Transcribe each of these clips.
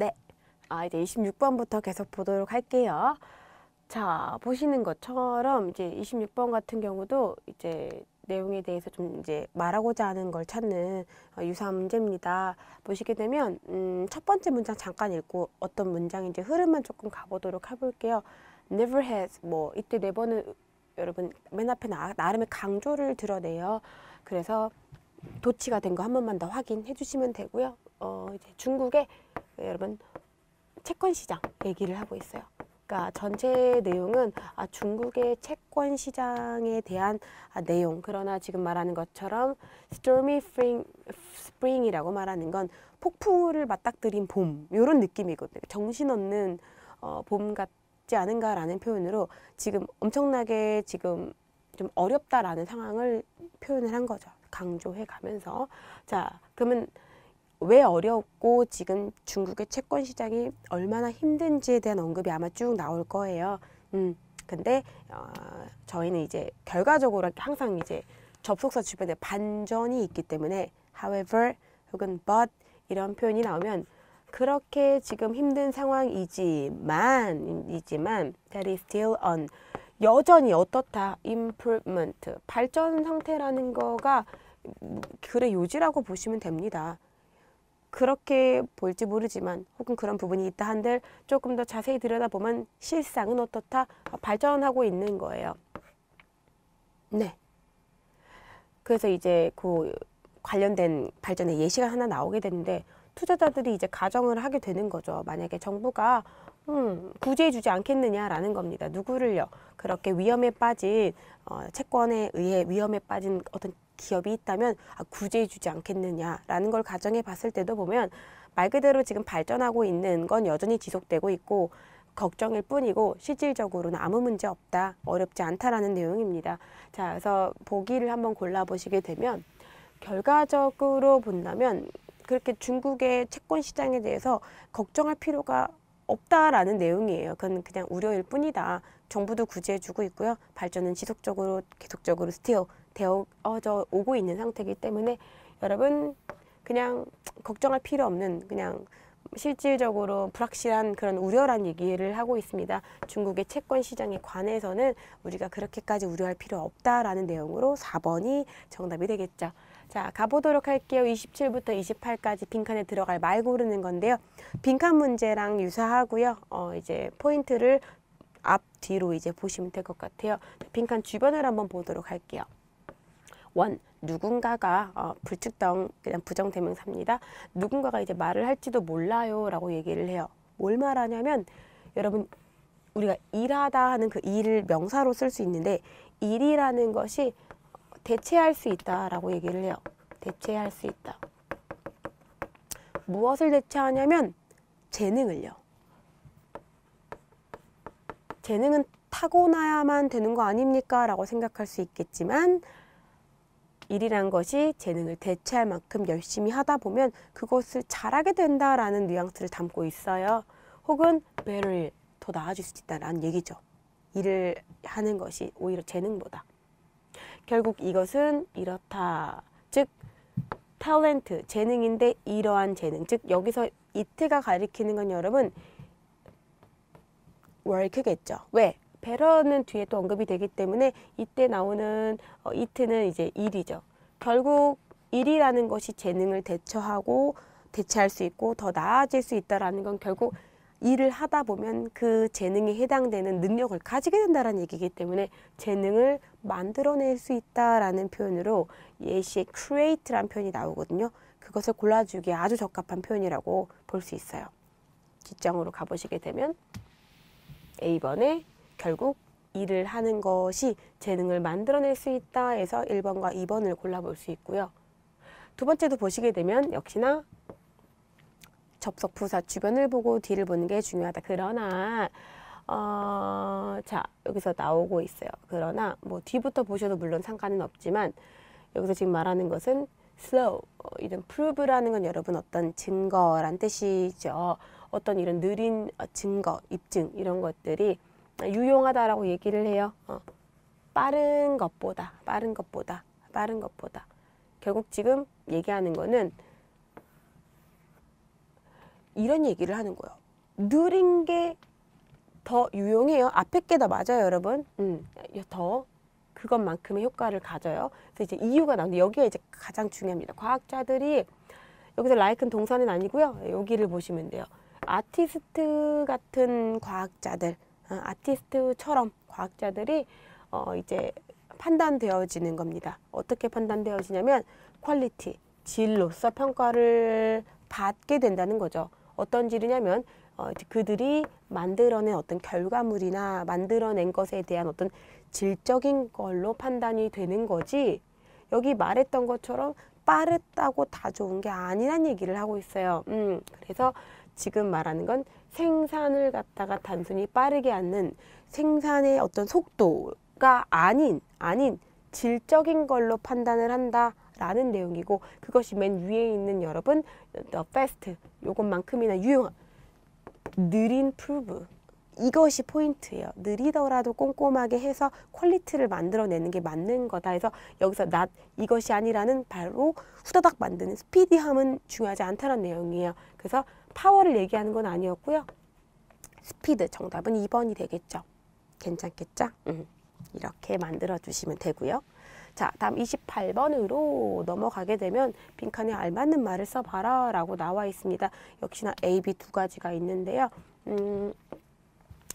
네. 아, 이제 26번부터 계속 보도록 할게요. 자, 보시는 것처럼 이제 26번 같은 경우도 이제 내용에 대해서 좀 이제 말하고자 하는 걸 찾는 어, 유사 문제입니다. 보시게 되면 음, 첫 번째 문장 잠깐 읽고 어떤 문장인지 흐름만 조금 가보도록 해볼게요. Never has 뭐 이때 네 번은 여러분 맨 앞에 나, 나름의 강조를 드러내요. 그래서 도치가 된 거 한 번만 더 확인해 주시면 되고요. 어, 이제 중국의 예, 여러분 채권 시장 얘기를 하고 있어요. 그러니까 전체 내용은 아, 중국의 채권 시장에 대한 아, 내용. 그러나 지금 말하는 것처럼 stormy spring, spring이라고 말하는 건 폭풍우를 맞닥뜨린 봄 이런 느낌이거든요. 정신없는 어, 봄 같지 않은가라는 표현으로 지금 엄청나게 지금 좀 어렵다라는 상황을 표현을 한 거죠. 강조해 가면서 자 그러면 왜 어렵고 지금 중국의 채권 시장이 얼마나 힘든지에 대한 언급이 아마 쭉 나올 거예요. 음, 근데 어, 저희는 이제 결과적으로 항상 이제 접속사 주변에 반전이 있기 때문에 however 혹은 but 이런 표현이 나오면 그렇게 지금 힘든 상황이지만 이지만 that is still on 여전히 어떻다 improvement 발전 상태라는 거가 음, 글의 요지라고 보시면 됩니다. 그렇게 볼지 모르지만 혹은 그런 부분이 있다 한들 조금 더 자세히 들여다보면 실상은 어떻다 발전하고 있는 거예요. 네. 그래서 이제 그 관련된 발전의 예시가 하나 나오게 되는데 투자자들이 이제 가정을 하게 되는 거죠. 만약에 정부가 음, 구제해주지 않겠느냐라는 겁니다. 누구를요? 그렇게 위험에 빠진 어, 채권에 의해 위험에 빠진 어떤 기업이 있다면 아, 구제해주지 않겠느냐라는 걸 가정해 봤을 때도 보면 말 그대로 지금 발전하고 있는 건 여전히 지속되고 있고 걱정일 뿐이고 실질적으로는 아무 문제 없다, 어렵지 않다라는 내용입니다. 자, 그래서 보기를 한번 골라보시게 되면 결과적으로 본다면 그렇게 중국의 채권 시장에 대해서 걱정할 필요가 없다라는 내용이에요. 그건 그냥 우려일 뿐이다. 정부도 구제해주고 있고요. 발전은 지속적으로 계속적으로 스티어 되어져 오고 있는 상태이기 때문에 여러분 그냥 걱정할 필요 없는 그냥 실질적으로 불확실한 그런 우려란 얘기를 하고 있습니다. 중국의 채권 시장에 관해서는 우리가 그렇게까지 우려할 필요 없다라는 내용으로 4번이 정답이 되겠죠. 자, 가보도록 할게요. 27부터 28까지 빈칸에 들어갈 말 고르는 건데요. 빈칸 문제랑 유사하고요. 어, 이제 포인트를 앞, 뒤로 이제 보시면 될 것 같아요. 빈칸 주변을 한번 보도록 할게요. 원, 누군가가 어, 불측정, 그냥 부정대명사입니다. 누군가가 이제 말을 할지도 몰라요 라고 얘기를 해요. 뭘 말하냐면 여러분 우리가 일하다 하는 그 일을 명사로 쓸 수 있는데 일이라는 것이 대체할 수 있다라고 얘기를 해요. 대체할 수 있다. 무엇을 대체하냐면 재능을요. 재능은 타고나야만 되는 거 아닙니까? 라고 생각할 수 있겠지만 일이란 것이 재능을 대체할 만큼 열심히 하다 보면 그것을 잘하게 된다라는 뉘앙스를 담고 있어요. 혹은 배를 더 나아질 수 있다라는 얘기죠. 일을 하는 것이 오히려 재능보다. 결국 이것은 이렇다. 즉 탤런트, 재능인데 이러한 재능. 즉 여기서 이트가 가리키는 건 여러분 월크겠죠. 왜? 배러는 뒤에 또 언급이 되기 때문에 이때 나오는 어, 이트는 이제 일이죠. 결국 일이라는 것이 재능을 대처하고 대체할 수 있고 더 나아질 수 있다라는 건 결국 일을 하다 보면 그 재능에 해당되는 능력을 가지게 된다는 얘기이기 때문에 재능을 만들어낼 수 있다라는 표현으로 예시에 create란 표현이 나오거든요. 그것을 골라주기에 아주 적합한 표현이라고 볼 수 있어요. 뒷장으로 가보시게 되면 A번에 결국 일을 하는 것이 재능을 만들어낼 수 있다 해서 1번과 2번을 골라볼 수 있고요. 두 번째도 보시게 되면 역시나 접속 부사 주변을 보고 뒤를 보는 게 중요하다. 그러나 어, 자 여기서 나오고 있어요. 그러나 뭐 뒤부터 보셔도 물론 상관은 없지만 여기서 지금 말하는 것은 slow 어, 이런 prove라는 건 여러분 어떤 증거란 뜻이죠. 어떤 이런 느린 어, 증거, 입증 이런 것들이 유용하다라고 얘기를 해요. 어, 빠른 것보다, 빠른 것보다, 빠른 것보다. 결국 지금 얘기하는 거는 이런 얘기를 하는 거예요. 느린 게 더 유용해요. 앞에 게다 맞아요, 여러분. 음, 더 그것만큼의 효과를 가져요. 그래서 이제 이유가 나오는데 여기가 이제 가장 중요합니다. 과학자들이 여기서 라이큰 동선은 아니고요. 여기를 보시면 돼요. 아티스트 같은 과학자들, 어, 아티스트처럼 과학자들이 어 이제 판단되어지는 겁니다. 어떻게 판단되어지냐면 퀄리티, 질로서 평가를 받게 된다는 거죠. 어떤 질이냐면 어, 그들이 만들어낸 어떤 결과물이나 만들어낸 것에 대한 어떤 질적인 걸로 판단이 되는 거지 여기 말했던 것처럼 빠르다고 다 좋은 게 아니란 얘기를 하고 있어요. 음, 그래서 지금 말하는 건 생산을 갖다가 단순히 빠르게 하는 생산의 어떤 속도가 아닌 아닌 질적인 걸로 판단을 한다 라는 내용이고 그것이 맨 위에 있는 여러분 the fast 요것만큼이나 유용한 느린 p r o 이것이 포인트예요. 느리더라도 꼼꼼하게 해서 퀄리티를 만들어내는 게 맞는 거다 해서 여기서 낫 이것이 아니라는 바로 후다닥 만드는 스피디함은 중요하지 않다는 내용이에요. 그래서 파워를 얘기하는 건 아니었고요. 스피드 정답은 2번이 되겠죠. 괜찮겠죠? 음, 이렇게 만들어주시면 되고요. 자, 다음 28번으로 넘어가게 되면 빈칸에 알맞는 말을 써봐라 라고 나와 있습니다. 역시나 A, B 두 가지가 있는데요. 음,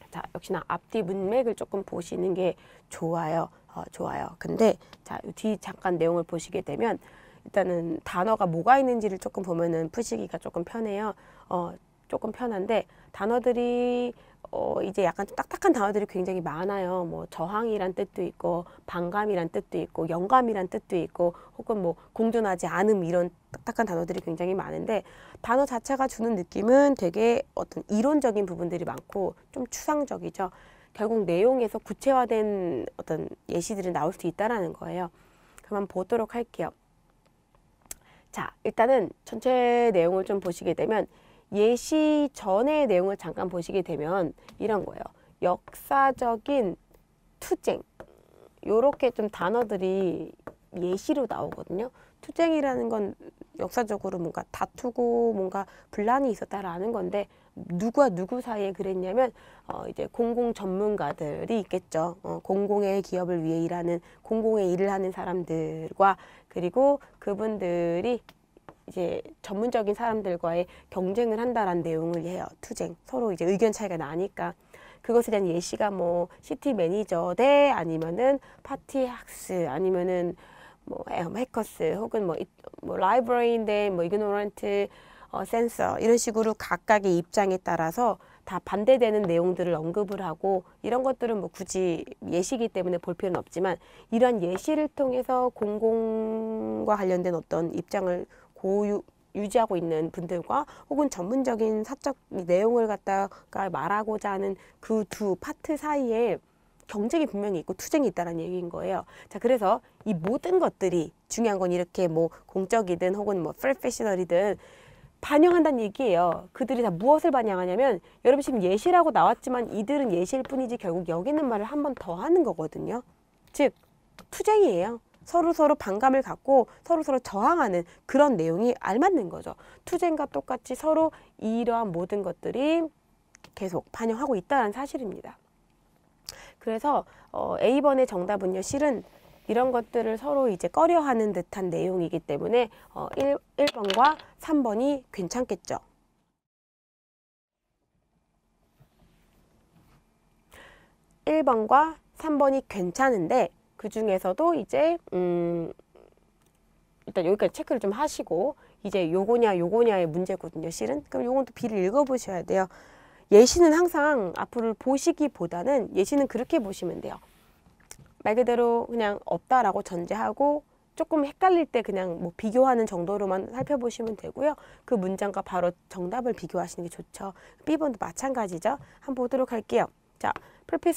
자, 역시나 앞뒤 문맥을 조금 보시는 게 좋아요. 어, 좋아요. 근데 자, 뒤 잠깐 내용을 보시게 되면 일단은 단어가 뭐가 있는지를 조금 보면은 푸시기가 조금 편해요. 어, 조금 편한데 단어들이 어, 이제 약간 좀 딱딱한 단어들이 굉장히 많아요. 뭐 저항이란 뜻도 있고 반감이란 뜻도 있고 영감이란 뜻도 있고 혹은 뭐 공존하지 않음 이런 딱딱한 단어들이 굉장히 많은데 단어 자체가 주는 느낌은 되게 어떤 이론적인 부분들이 많고 좀 추상적이죠. 결국 내용에서 구체화된 어떤 예시들이 나올 수 있다라는 거예요. 그만 보도록 할게요. 자, 일단은 전체 내용을 좀 보시게 되면 예시 전의 내용을 잠깐 보시게 되면 이런 거예요. 역사적인 투쟁 요렇게 좀 단어들이 예시로 나오거든요. 투쟁이라는 건 역사적으로 뭔가 다투고 뭔가 분란이 있었다라는 건데 누구와 누구 사이에 그랬냐면 어 이제 공공 전문가들이 있겠죠. 어 공공의 기업을 위해 일하는 공공의 일을 하는 사람들과 그리고 그분들이 이제 전문적인 사람들과의 경쟁을 한다라는 내용을 해요. 투쟁. 서로 이제 의견 차이가 나니까. 그것에 대한 예시가 뭐 시티 매니저 대 아니면은 파티 학스 아니면은 뭐 해커스 혹은 뭐, 뭐라이브러인대뭐 이그노런트 어, 센서 이런 식으로 각각의 입장에 따라서 다 반대되는 내용들을 언급을 하고 이런 것들은 뭐 굳이 예시기 때문에 볼 필요는 없지만 이런 예시를 통해서 공공과 관련된 어떤 입장을 고유 유지하고 있는 분들과 혹은 전문적인 사적 내용을 갖다가 말하고자 하는 그 두 파트 사이에 경쟁이 분명히 있고 투쟁이 있다는 얘기인 거예요. 자, 그래서 이 모든 것들이 중요한 건 이렇게 뭐 공적이든 혹은 뭐 프로페셔널이든 반영한다는 얘기예요. 그들이 다 무엇을 반영하냐면 여러분 지금 예시라고 나왔지만 이들은 예시일 뿐이지 결국 여기 있는 말을 한 번 더 하는 거거든요. 즉 투쟁이에요. 서로 서로 반감을 갖고 서로 서로 저항하는 그런 내용이 알맞는 거죠. 투쟁과 똑같이 서로 이러한 모든 것들이 계속 반영하고 있다는 사실입니다. 그래서 어, A번의 정답은요. 실은 이런 것들을 서로 이제 꺼려하는 듯한 내용이기 때문에 어, 1, 1번과 3번이 괜찮겠죠. 일번과삼번이 괜찮은데 그 중에서도 이제 음 일단 여기까지 체크를 좀 하시고 이제 요거냐 요거냐의 문제거든요 실은 그럼 요건 또 비를 읽어보셔야 돼요 예시는 항상 앞으로 보시기보다는 예시는 그렇게 보시면 돼요 말 그대로 그냥 없다라고 전제하고 조금 헷갈릴 때 그냥 뭐 비교하는 정도로만 살펴보시면 되고요. 그 문장과 바로 정답을 비교하시는 게 좋죠. B번도 마찬가지죠. 한번 보도록 할게요. 자, p r o f e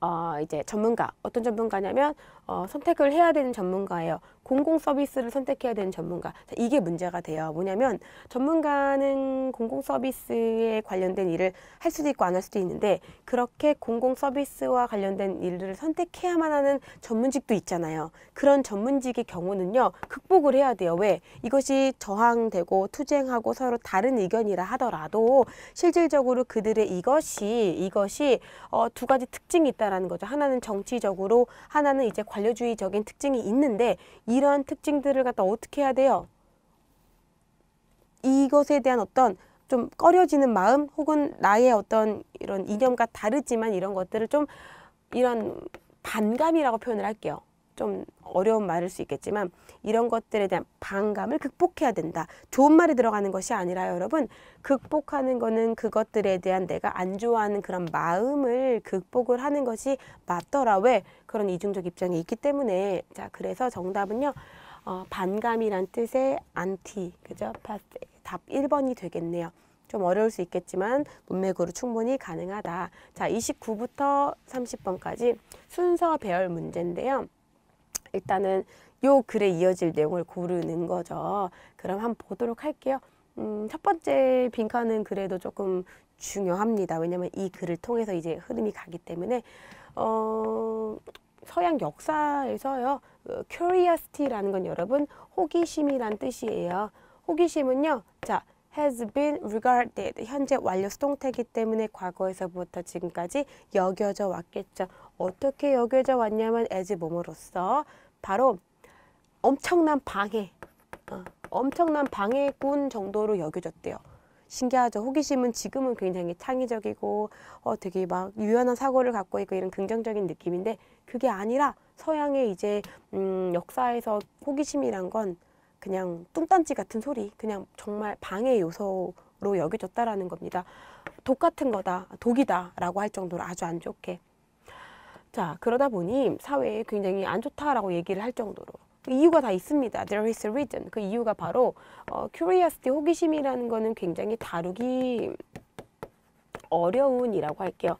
어, 이제 전문가 어떤 전문가냐면 어, 선택을 해야 되는 전문가예요. 공공 서비스를 선택해야 되는 전문가. 이게 문제가 돼요. 뭐냐면 전문가는 공공 서비스에 관련된 일을 할 수도 있고 안 할 수도 있는데 그렇게 공공 서비스와 관련된 일들을 선택해야만 하는 전문직도 있잖아요. 그런 전문직의 경우는요. 극복을 해야 돼요. 왜? 이것이 저항되고 투쟁하고 서로 다른 의견이라 하더라도 실질적으로 그들의 이것이 이것이 어, 두 가지 특징이 있다라는 거죠. 하나는 정치적으로 하나는 이제 관료주의적인 특징이 있는데 이 이러한 특징들을 갖다 어떻게 해야 돼요? 이것에 대한 어떤 좀 꺼려지는 마음 혹은 나의 어떤 이런 이념과 다르지만 이런 것들을 좀 이런 반감이라고 표현을 할게요. 좀 어려운 말일 수 있겠지만 이런 것들에 대한 반감을 극복해야 된다. 좋은 말이 들어가는 것이 아니라 여러분 극복하는 거는 그것들에 대한 내가 안 좋아하는 그런 마음을 극복을 하는 것이 맞더라. 왜 그런 이중적 입장이 있기 때문에 자 그래서 정답은요. 어, 반감이란 뜻의 안티 그죠? 답 1번이 되겠네요. 좀 어려울 수 있겠지만 문맥으로 충분히 가능하다. 자, 29부터 30번까지 순서 배열 문제인데요. 일단은 요 글에 이어질 내용을 고르는 거죠. 그럼 한번 보도록 할게요. 음, 첫 번째 빈칸은 그래도 조금 중요합니다. 왜냐면 이 글을 통해서 이제 흐름이 가기 때문에 어, 서양 역사에서요. 어, curiosity라는 건 여러분 호기심이란 뜻이에요. 호기심은요. 자, has been regarded 현재 완료 수동태기 이 때문에 과거에서부터 지금까지 여겨져 왔겠죠. 어떻게 여겨져 왔냐면 as 몸으로써 바로 엄청난 방해, 어, 엄청난 방해꾼 정도로 여겨졌대요. 신기하죠. 호기심은 지금은 굉장히 창의적이고 어, 되게 막 유연한 사고를 갖고 있고 이런 긍정적인 느낌인데 그게 아니라 서양의 이제 음, 역사에서 호기심이란 건 그냥 뚱딴지 같은 소리, 그냥 정말 방해 요소로 여겨졌다라는 겁니다. 독 같은 거다, 독이다라고 할 정도로 아주 안 좋게. 자, 그러다 보니 사회에 굉장히 안 좋다라고 얘기를 할 정도로 그 이유가 다 있습니다. There is a reason. 그 이유가 바로 어, curiosity, 호기심이라는 거는 굉장히 다루기 어려운 이라고 할게요.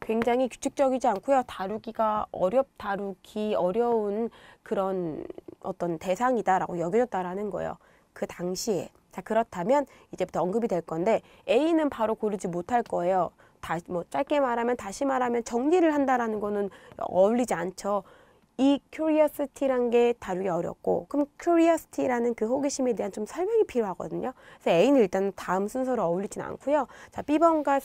굉장히 규칙적이지 않고요. 다루기가 어렵, 다루기 어려운 그런 어떤 대상이다라고 여겨졌다라는 거예요. 그 당시에. 자, 그렇다면 이제부터 언급이 될 건데 A는 바로 고르지 못할 거예요. 다, 뭐 짧게 말하면 다시 말하면 정리를 한다라는 거는 어울리지 않죠. 이 curiosity란 게 다루기 어렵고 그럼 curiosity라는 그 호기심에 대한 좀 설명이 필요하거든요. 그래서 A는 일단 다음 순서로 어울리진 않고요. 자, B번과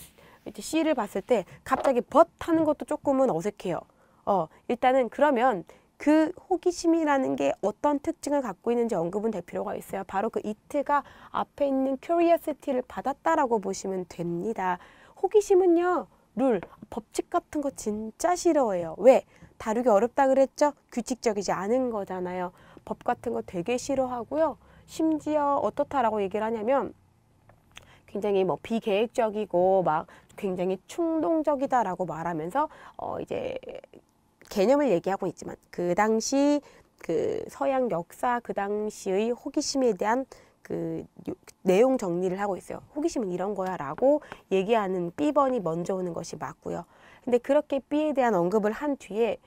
C를 봤을 때 갑자기 벗 하는 것도 조금은 어색해요. 어, 일단은 그러면 그 호기심이라는 게 어떤 특징을 갖고 있는지 언급은 될 필요가 있어요. 바로 그 이트가 앞에 있는 curiosity를 받았다라고 보시면 됩니다. 호기심은요. 룰, 법칙 같은 거 진짜 싫어해요. 왜? 다루기 어렵다 그랬죠? 규칙적이지 않은 거잖아요. 법 같은 거 되게 싫어하고요. 심지어 어떻다라고 얘기를 하냐면 굉장히 뭐 비계획적이고 막 굉장히 충동적이다라고 말하면서 어 이제 개념을 얘기하고 있지만 그 당시 그 서양 역사 그 당시의 호기심에 대한 그 내용 정리를 하고 있어요. 호기심은 이런 거야 라고 얘기하는 B번이 먼저 오는 것이 맞고요. 근데 그렇게 B에 대한 언급을 한 뒤에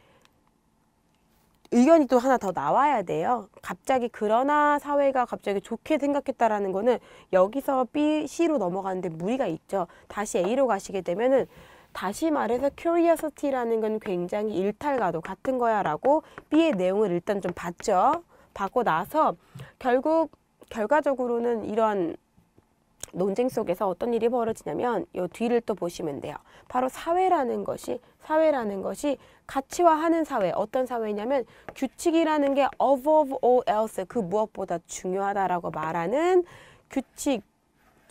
의견이 또 하나 더 나와야 돼요. 갑자기 그러나 사회가 갑자기 좋게 생각했다라는 거는 여기서 B, C로 넘어가는데 무리가 있죠. 다시 A로 가시게 되면은 다시 말해서 curiosity라는 건 굉장히 일탈과도 같은 거야 라고 B의 내용을 일단 좀 봤죠. 받고 나서 결국 결과적으로는 이런 논쟁 속에서 어떤 일이 벌어지냐면 요 뒤를 또 보시면 돼요. 바로 사회라는 것이 사회라는 것이 가치화하는 사회 어떤 사회냐면 규칙이라는 게 above all else 그 무엇보다 중요하다라고 말하는 규칙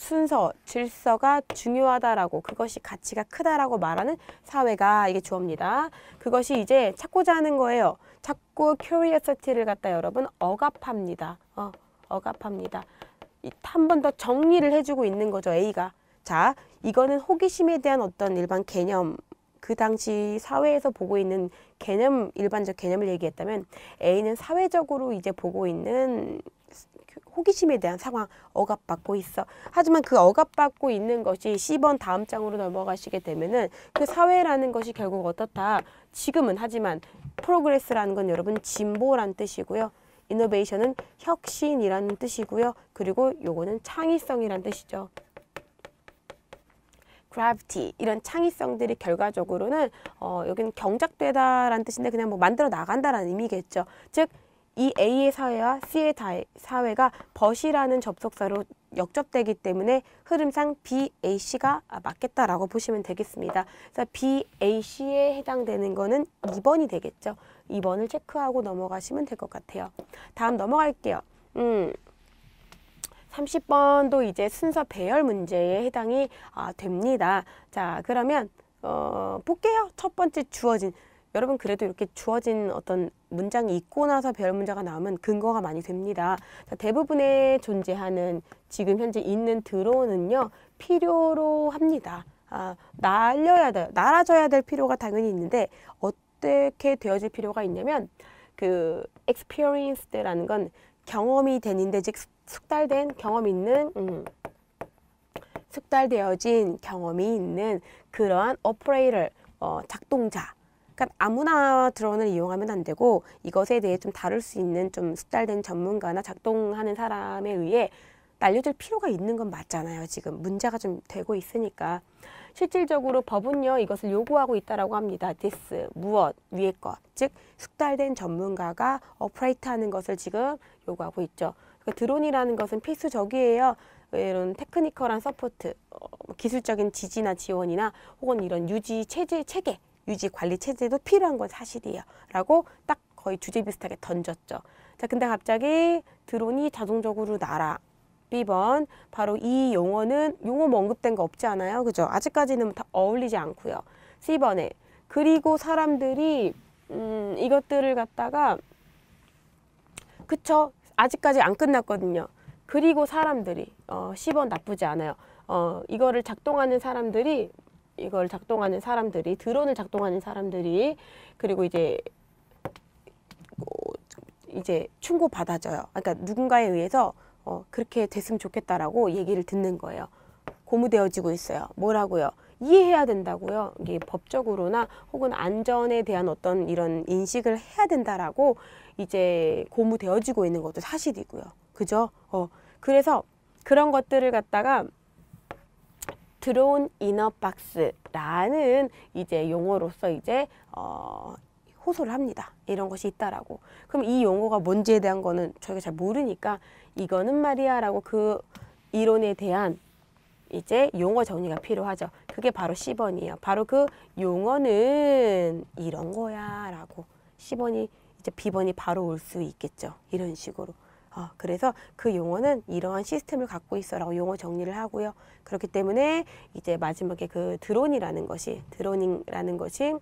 순서, 질서가 중요하다라고 그것이 가치가 크다라고 말하는 사회가 이게 주어입니다. 그것이 이제 찾고자 하는 거예요. 자꾸 curiosity를 갖다 여러분 억압합니다. 어, 억압합니다. 한 번 더 정리를 해주고 있는 거죠, A가. 자, 이거는 호기심에 대한 어떤 일반 개념, 그 당시 사회에서 보고 있는 개념, 일반적 개념을 얘기했다면 A는 사회적으로 이제 보고 있는 호기심에 대한 상황 억압받고 있어. 하지만 그 억압받고 있는 것이 10번 다음 장으로 넘어가시게 되면은 그 사회라는 것이 결국 어떻다. 지금은 하지만 프로그레스라는 건 여러분 진보란 뜻이고요. 이노베이션은 혁신이라는 뜻이고요. 그리고 요거는 창의성이란 뜻이죠. 그래비티 이런 창의성들이 결과적으로는 어, 여기는 경작되다라는 뜻인데 그냥 뭐 만들어 나간다라는 의미겠죠. 즉이 A의 사회와 C의 사회가 벗이라는 접속사로 역접되기 때문에 흐름상 BAC가 맞겠다라고 보시면 되겠습니다. 그래서 BAC에 해당되는 거는 2번이 되겠죠. 2번을 체크하고 넘어가시면 될 것 같아요. 다음 넘어갈게요. 음. 30번도 이제 순서 배열 문제에 해당이 아, 됩니다. 자, 그러면 어, 볼게요. 첫 번째 주어진 여러분 그래도 이렇게 주어진 어떤 문장이 있고 나서 별 문제가 나오면 근거가 많이 됩니다. 자, 대부분의 존재하는 지금 현재 있는 드론은요 필요로 합니다. 아, 날려야 돼요. 날아줘야될 필요가 당연히 있는데 어떻게 되어질 필요가 있냐면 그 experienced라는 건 경험이 된인데 즉 숙달된 경험 있는 음, 숙달되어진 경험이 있는 그러한 operator 어, 작동자 그러니까 아무나 드론을 이용하면 안 되고 이것에 대해 좀 다룰 수 있는 좀 숙달된 전문가나 작동하는 사람에 의해 날려줄 필요가 있는 건 맞잖아요. 지금 문제가 좀 되고 있으니까. 실질적으로 법은요 이것을 요구하고 있다라고 합니다. 디스 무엇 위에 것, 즉 숙달된 전문가가 어프라이트하는 것을 지금 요구하고 있죠. 그러니까 드론이라는 것은 필수적이에요. 이런 테크니컬한 서포트, 어, 뭐 기술적인 지지나 지원이나 혹은 이런 유지 체제 체계 유지 관리 체제도 필요한 건 사실이에요. 라고 딱 거의 주제 비슷하게 던졌죠. 자, 근데 갑자기 드론이 자동적으로 날아. B번 바로 이 용어는 용어 뭐 언급된 거 없지 않아요. 그죠? 아직까지는 다 어울리지 않고요. C번에 그리고 사람들이 음, 이것들을 갖다가 그쵸? 아직까지 안 끝났거든요. 그리고 사람들이 어, 10원 나쁘지 않아요. 어, 이거를 작동하는 사람들이 이걸 작동하는 사람들이 드론을 작동하는 사람들이 그리고 이제 어, 이제 충고 받아줘요. 그러니까 누군가에 의해서 어, 그렇게 됐으면 좋겠다라고 얘기를 듣는 거예요. 고무되어지고 있어요. 뭐라고요? 이해해야 된다고요. 이게 법적으로나 혹은 안전에 대한 어떤 이런 인식을 해야 된다라고 이제 고무되어지고 있는 것도 사실이고요. 그죠? 어, 그래서 그런 것들을 갖다가 드론 온 이너박스라는 이제 용어로서 이제 어, 호소를 합니다. 이런 것이 있다라고. 그럼 이 용어가 뭔지에 대한 거는 저희가 잘 모르니까 이거는 말이야라고 그 이론에 대한 이제 용어 정리가 필요하죠. 그게 바로 10번이에요. 바로 그 용어는 이런 거야 라고 10번이 이제 B번이 바로 올 수 있겠죠. 이런 식으로. 어, 그래서 그 용어는 이러한 시스템을 갖고 있어라고 용어 정리를 하고요. 그렇기 때문에 이제 마지막에 그 드론이라는 것이 드로이라는 것이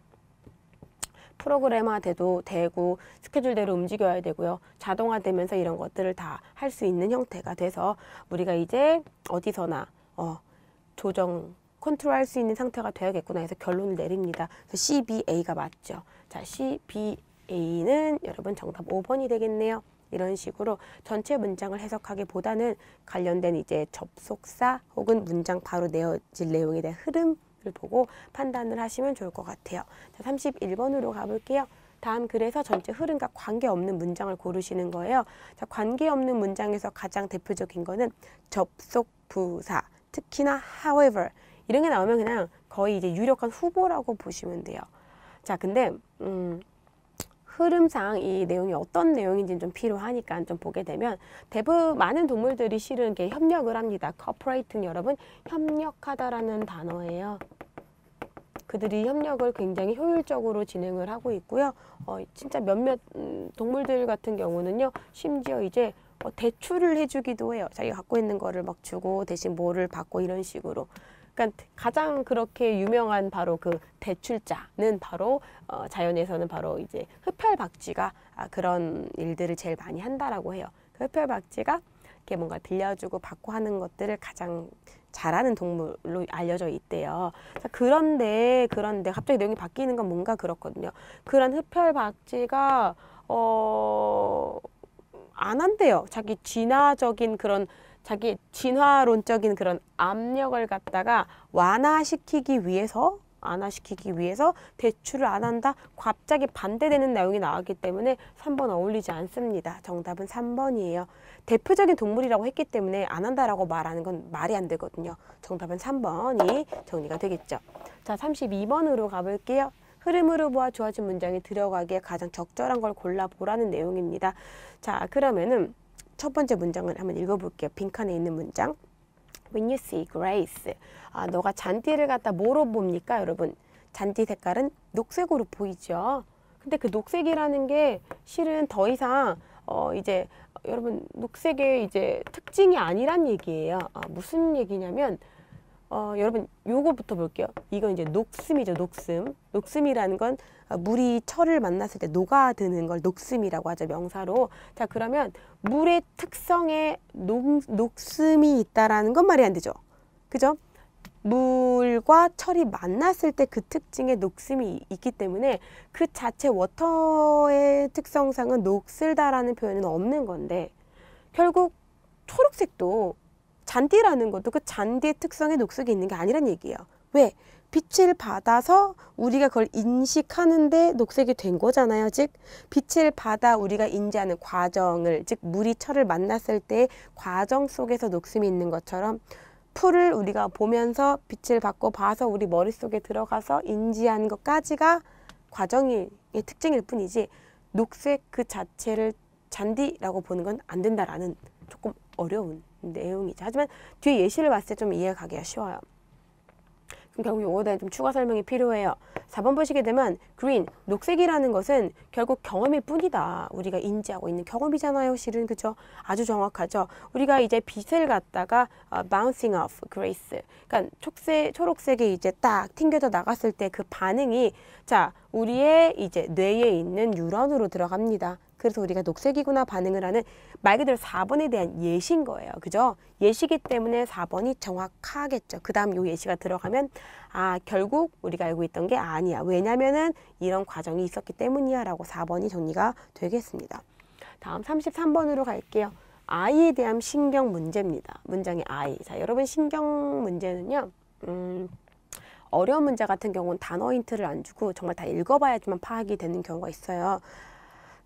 프로그램화돼도 되고 스케줄대로 움직여야 되고요. 자동화되면서 이런 것들을 다 할 수 있는 형태가 돼서 우리가 이제 어디서나 어, 조정 컨트롤할 수 있는 상태가 되야겠구나 해서 결론을 내립니다. 그래서 CBA가 맞죠. 자, CBA는 여러분 정답 5번이 되겠네요. 이런 식으로 전체 문장을 해석하기보다는 관련된 이제 접속사 혹은 문장 바로 내어질 내용에 대한 흐름을 보고 판단을 하시면 좋을 것 같아요. 자, 31번으로 가볼게요. 다음 글에서 전체 흐름과 관계없는 문장을 고르시는 거예요. 자, 관계없는 문장에서 가장 대표적인 거는 접속 부사, 특히나 however 이런 게 나오면 그냥 거의 이제 유력한 후보라고 보시면 돼요. 자, 근데 음 흐름상 이 내용이 어떤 내용인지좀 필요하니까 좀 보게 되면 대부분 많은 동물들이 실은 게 협력을 합니다. 커퍼레이팅 여러분 협력하다라는 단어예요. 그들이 협력을 굉장히 효율적으로 진행을 하고 있고요. 어, 진짜 몇몇 음, 동물들 같은 경우는요. 심지어 이제 어, 대출을 해주기도 해요. 자기가 갖고 있는 거를 막 주고 대신 뭐를 받고 이런 식으로. 그러니까 가장 그렇게 유명한 바로 그 대출자는 바로 어, 자연에서는 바로 이제 흡혈박쥐가 아, 그런 일들을 제일 많이 한다라고 해요. 그 흡혈박쥐가 이렇게 뭔가 빌려주고 받고 하는 것들을 가장 잘하는 동물로 알려져 있대요. 그런데 그런데 갑자기 내용이 바뀌는 건 뭔가 그렇거든요. 그런 흡혈박쥐가 어. 안 한대요. 자기 진화적인 그런 자기 진화론적인 그런 압력을 갖다가 완화시키기 위해서 완화시키기 위해서 대출을 안 한다 갑자기 반대되는 내용이 나왔기 때문에 3번 어울리지 않습니다 정답은 3번이에요 대표적인 동물이라고 했기 때문에 안 한다라고 말하는 건 말이 안 되거든요 정답은 3번이 정리가 되겠죠 자 32번으로 가볼게요 흐름으로 보아 좋아진 문장이 들어가기에 가장 적절한 걸 골라보라는 내용입니다 자 그러면은 첫 번째 문장을 한번 읽어볼게요. 빈칸에 있는 문장. When you see grace. 아, 너가 잔디를 갖다 뭐로 봅니까? 여러분, 잔디 색깔은 녹색으로 보이죠. 근데 그 녹색이라는 게 실은 더 이상 어, 이제 여러분 녹색의 이제 특징이 아니란 얘기예요. 아, 무슨 얘기냐면 어, 여러분 요거부터 볼게요. 이건 이제 녹슴이죠, 녹슴. 녹슴이라는 건 아, 물이 철을 만났을 때 녹아드는 걸녹슴이라고 하죠 명사로 자 그러면 물의 특성에 녹, 녹음이 있다라는 건 말이 안 되죠 그죠 물과 철이 만났을 때 그특징에 녹음이 있기 때문에 그 자체 워터의 특성상은 녹슬다라는 표현은 없는 건데 결국 초록색도 잔디라는 것도 그 잔디의 특성에 녹색이 있는 게 아니란 얘기예요. 왜? 빛을 받아서 우리가 그걸 인식하는데 녹색이 된 거잖아요. 즉 빛을 받아 우리가 인지하는 과정을 즉 물이 철을 만났을 때 과정 속에서 녹음이 있는 것처럼 풀을 우리가 보면서 빛을 받고 봐서 우리 머릿속에 들어가서 인지한 것까지가 과정의 특징일 뿐이지 녹색 그 자체를 잔디라고 보는 건 안 된다라는 조금 어려운 내용이죠. 하지만 뒤에 예시를 봤을 때 좀 이해가기가 가 쉬워요. 결국 요거에 대한 좀 추가 설명이 필요해요. 4번 보시게 되면 green, 녹색이라는 것은 결국 경험일 뿐이다. 우리가 인지하고 있는 경험이잖아요. 실은 그죠? 아주 정확하죠. 우리가 이제 빛을 갖다가 어, bouncing off grace. 그러니까 촉색, 초록색이 이제 딱 튕겨져 나갔을 때 그 반응이 자, 우리의 이제 뇌에 있는 뉴런으로 들어갑니다. 그래서 우리가 녹색이구나 반응을 하는 말 그대로 4번에 대한 예시인 거예요. 그죠? 예시기 때문에 4번이 정확하겠죠. 그 다음 요 예시가 들어가면 아 결국 우리가 알고 있던 게 아니야. 왜냐면은 이런 과정이 있었기 때문이야 라고 4번이 정리가 되겠습니다. 다음 33번으로 갈게요. 아이에 대한 신경 문제입니다. 문장의 아이. 자 여러분 신경 문제는요. 음, 어려운 문제 같은 경우는 단어 힌트를 안 주고 정말 다 읽어봐야지만 파악이 되는 경우가 있어요.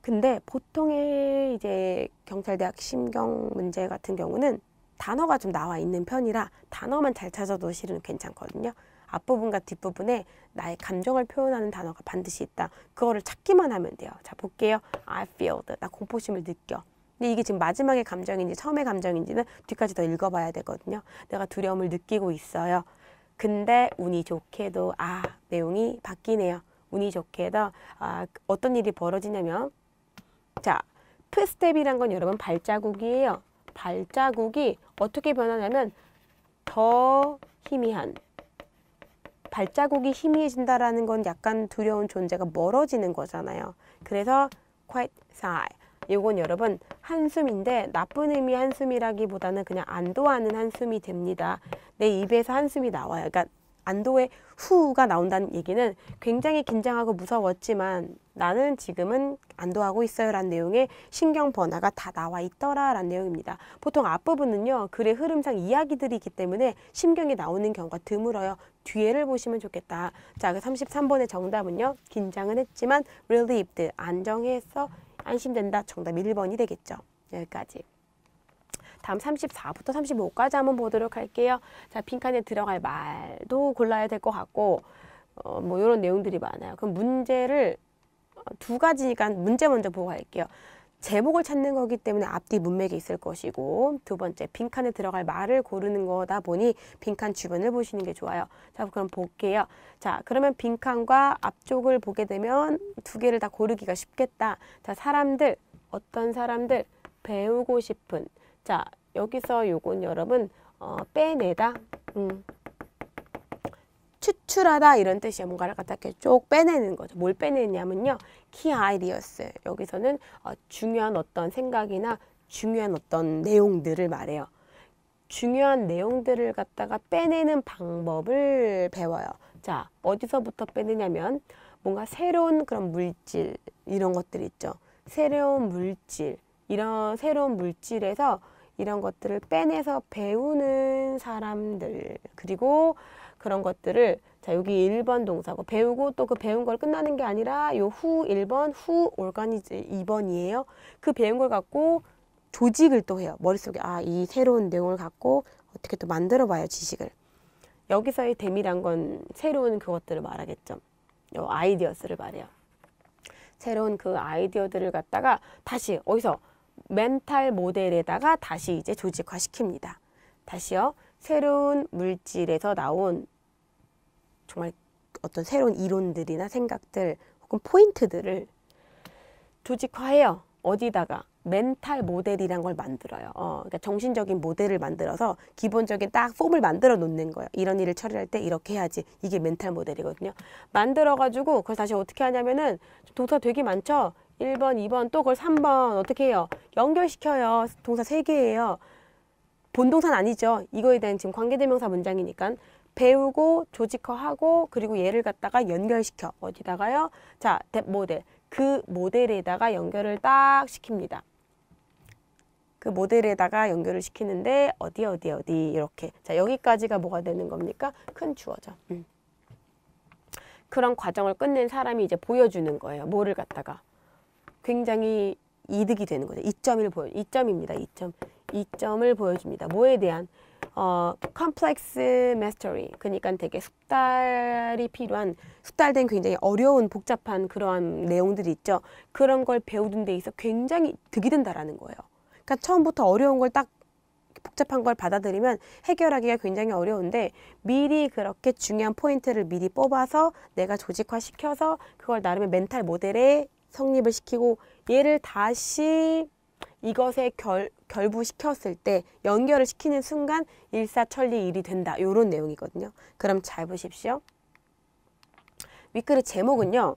근데 보통의 이제 경찰대학 심경 문제 같은 경우는 단어가 좀 나와 있는 편이라 단어만 잘 찾아도 실은 괜찮거든요. 앞부분과 뒷부분에 나의 감정을 표현하는 단어가 반드시 있다. 그거를 찾기만 하면 돼요. 자, 볼게요. I feel. 나 공포심을 느껴. 근데 이게 지금 마지막의 감정인지 처음에 감정인지는 뒤까지 더 읽어봐야 되거든요. 내가 두려움을 느끼고 있어요. 근데 운이 좋게도 아, 내용이 바뀌네요. 운이 좋게도 아, 어떤 일이 벌어지냐면 자, 풋스텝이란 건 여러분 발자국이에요. 발자국이 어떻게 변하냐면 더 희미한 발자국이 희미해진다라는 건 약간 두려운 존재가 멀어지는 거잖아요. 그래서 quite s i g 이건 여러분 한숨인데 나쁜 의미 한숨이라기보다는 그냥 안도하는 한숨이 됩니다. 내 입에서 한숨이 나와요. 그러니까 안도의 후가 나온다는 얘기는 굉장히 긴장하고 무서웠지만 나는 지금은 안도하고 있어요 라는 내용의 신경 번화가 다 나와 있더라 라는 내용입니다. 보통 앞부분은요 글의 흐름상 이야기들이기 때문에 심경이 나오는 경우가 드물어요. 뒤에를 보시면 좋겠다. 자, 그 33번의 정답은요. 긴장은 했지만 relieved, 안정해서 안심된다. 정답 1번이 되겠죠. 여기까지. 다음 34부터 35까지 한번 보도록 할게요. 자, 빈칸에 들어갈 말도 골라야 될 것 같고 어, 뭐 이런 내용들이 많아요. 그럼 문제를 어, 두 가지가 문제 먼저 보고 갈게요. 제목을 찾는 거기 때문에 앞뒤 문맥이 있을 것이고 두 번째 빈칸에 들어갈 말을 고르는 거다 보니 빈칸 주변을 보시는 게 좋아요. 자 그럼 볼게요. 자 그러면 빈칸과 앞쪽을 보게 되면 두 개를 다 고르기가 쉽겠다. 자 사람들 어떤 사람들 배우고 싶은 자, 여기서 요건 여러분 어, 빼내다. 음. 추출하다 이런 뜻이에요. 뭔가를 갖다 이렇게 쭉 빼내는 거죠. 뭘 빼내냐면요. 키 아이디어스. 여기서는 어, 중요한 어떤 생각이나 중요한 어떤 내용들을 말해요. 중요한 내용들을 갖다가 빼내는 방법을 배워요. 자, 어디서부터 빼내냐면 뭔가 새로운 그런 물질 이런 것들 있죠. 새로운 물질 이런 새로운 물질에서 이런 것들을 빼내서 배우는 사람들 그리고 그런 것들을 자 여기 1번 동사고 배우고 또 그 배운 걸 끝나는 게 아니라 요 후 1번 후오르가니즈 2번이에요. 그 배운 걸 갖고 조직을 또 해요. 머릿속에 아 이 새로운 내용을 갖고 어떻게 또 만들어 봐요 지식을. 여기서의 데미란 건 새로운 그것들을 말하겠죠. 요 아이디어스를 말해요. 새로운 그 아이디어들을 갖다가 다시 어디서 멘탈 모델에다가 다시 이제 조직화시킵니다. 다시요. 새로운 물질에서 나온 정말 어떤 새로운 이론들이나 생각들 혹은 포인트들을 조직화해요. 어디다가 멘탈 모델이란 걸 만들어요. 어, 그러니까 정신적인 모델을 만들어서 기본적인 딱 폼을 만들어 놓는 거예요. 이런 일을 처리할 때 이렇게 해야지. 이게 멘탈 모델이거든요. 만들어가지고 그걸 다시 어떻게 하냐면은 도사 되게 많죠. 1번, 2번, 또 그걸 3번 어떻게 해요? 연결시켜요. 동사 3개예요. 본동사는 아니죠. 이거에 대한 지금 관계대명사 문장이니까 배우고 조직화하고 그리고 얘를 갖다가 연결시켜. 어디다가요? 자, 모델. 그 모델에다가 연결을 딱 시킵니다. 그 모델에다가 연결을 시키는데 어디 어디 어디 이렇게 자 여기까지가 뭐가 되는 겁니까? 큰 주어죠. 음. 그런 과정을 끝낸 사람이 이제 보여주는 거예요. 뭐를 갖다가 굉장히 이득이 되는 거죠. 이점을 보여, 이점입니다. 이점, 이점을 보여줍니다. 뭐에 대한 어, 컴플렉스 마스터리, 그러니까 되게 숙달이 필요한 숙달된 굉장히 어려운 복잡한 그러한 내용들이 있죠. 그런 걸 배우는 데 있어 굉장히 득이 된다라는 거예요. 그러니까 처음부터 어려운 걸 딱 복잡한 걸 받아들이면 해결하기가 굉장히 어려운데 미리 그렇게 중요한 포인트를 미리 뽑아서 내가 조직화시켜서 그걸 나름의 멘탈 모델에 성립을 시키고 얘를 다시 이것에 결, 결부시켰을 때 연결을 시키는 순간 일사천리 일이 된다. 이런 내용이거든요. 그럼 잘 보십시오. 윗글의 제목은요.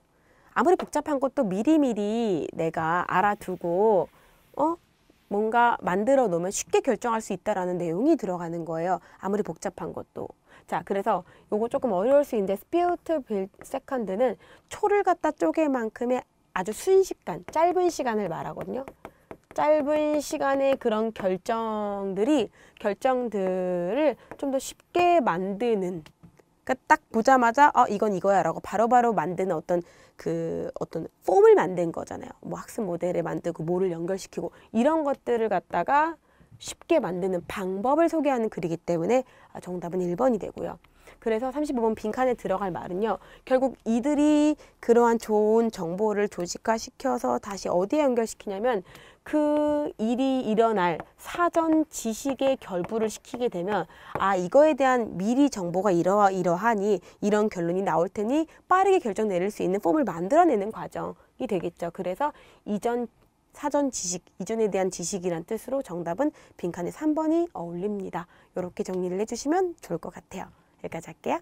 아무리 복잡한 것도 미리미리 내가 알아두고 어? 뭔가 만들어 놓으면 쉽게 결정할 수 있다라는 내용이 들어가는 거예요. 아무리 복잡한 것도. 자, 그래서 요거 조금 어려울 수 있는데 스피어트 빌 세컨드는 초를 갖다 쪼개만큼의 아주 순식간 짧은 시간을 말하거든요. 짧은 시간에 그런 결정들이 결정들을 좀 더 쉽게 만드는 그러니까 딱 보자마자 어 이건 이거야라고 바로바로 만드는 어떤 그 어떤 폼을 만든 거잖아요. 뭐 학습 모델을 만들고 뭐를 연결시키고 이런 것들을 갖다가 쉽게 만드는 방법을 소개하는 글이기 때문에 아, 정답은 1번이 되고요. 그래서 35번 빈칸에 들어갈 말은요. 결국 이들이 그러한 좋은 정보를 조직화시켜서 다시 어디에 연결시키냐면 그 일이 일어날 사전 지식의 결부를 시키게 되면 아 이거에 대한 미리 정보가 이러하 이러하니 이런 결론이 나올 테니 빠르게 결정 내릴 수 있는 폼을 만들어내는 과정이 되겠죠. 그래서 이전 사전 지식, 이전에 대한 지식이란 뜻으로 정답은 빈칸에 3번이 어울립니다. 이렇게 정리를 해주시면 좋을 것 같아요. 여기까지 할게요.